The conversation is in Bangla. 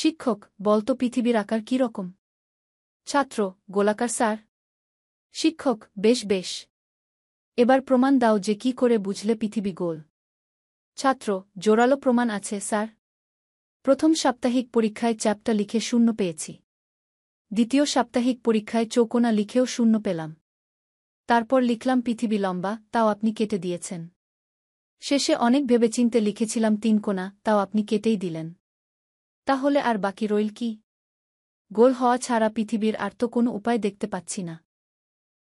শিক্ষক বলতো পৃথিবীর আকার কি রকম ছাত্র গোলাকার স্যার শিক্ষক বেশ বেশ এবার প্রমাণ দাও যে কি করে বুঝলে পৃথিবী গোল ছাত্র জোরালো প্রমাণ আছে স্যার প্রথম সাপ্তাহিক পরীক্ষায় চ্যাপটা লিখে শূন্য পেয়েছি দ্বিতীয় সাপ্তাহিক পরীক্ষায় চৌকোনা লিখেও শূন্য পেলাম তারপর লিখলাম পৃথিবী লম্বা তাও আপনি কেটে দিয়েছেন শেষে অনেক ভেবেচিন্তে লিখেছিলাম তিন কোনা তাও আপনি কেটেই দিলেন তাহলে আর বাকি রইল কি গোল হওয়া ছাড়া পৃথিবীর আর তো কোনো উপায় দেখতে পাচ্ছি না